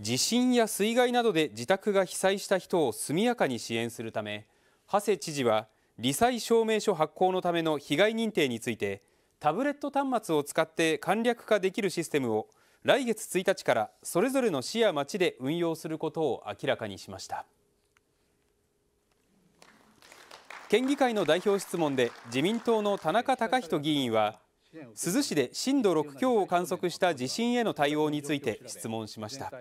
地震や水害などで自宅が被災した人を速やかに支援するため長谷知事は罹災証明書発行のための被害認定についてタブレット端末を使って簡略化できるシステムを来月1日からそれぞれの市や町で運用することを明らかにしました県議会の代表質問で自民党の田中貴人議員は珠洲市で震度6強を観測した地震への対応について質問しました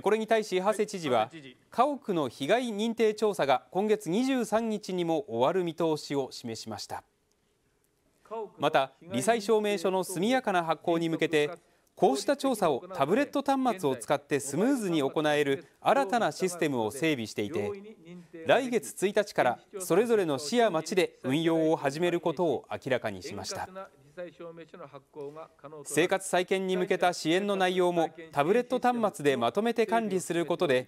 これに対し長谷知事は家屋の被害認定調査が今月23日にも終わる見通しを示しましたまた罹災証明書の速やかな発行に向けてこうした調査をタブレット端末を使ってスムーズに行える新たなシステムを整備していて来月1日からそれぞれの市や町で運用を始めることを明らかにしました生活再建に向けた支援の内容もタブレット端末でまとめて管理することで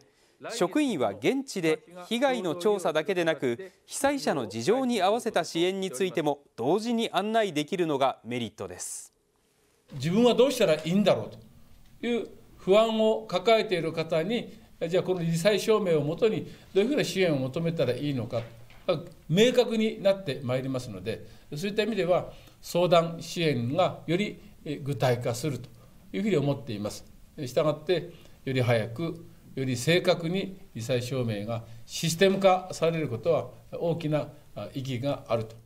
職員は現地で被害の調査だけでなく被災者の事情に合わせた支援についても同時に案内できるのがメリットです自分はどうしたらいいんだろうという不安を抱えている方にじゃあこの理災証明をもとにどういうふうな支援を求めたらいいのか明確になってまいりますのでそういった意味では相談支援がより具体化するというふうに思っていますしたがってより早くより正確に理災証明がシステム化されることは大きな意義があると